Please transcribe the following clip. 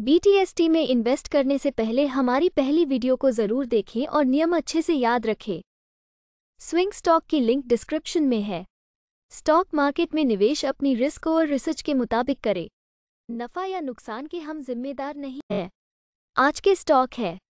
BTST में invest करने से पहले हमारी पहली वीडियो को जरूर देखें और नियम अच्छे से याद रखें स्विंग स्टॉक की लिंक डिस्क्रिप्शन में है स्टॉक मार्केट में निवेश अपनी रिस्क और रिसर्च के मुताबिक करें नफा या नुकसान के हम जिम्मेदार नहीं हैं आज के स्टॉक है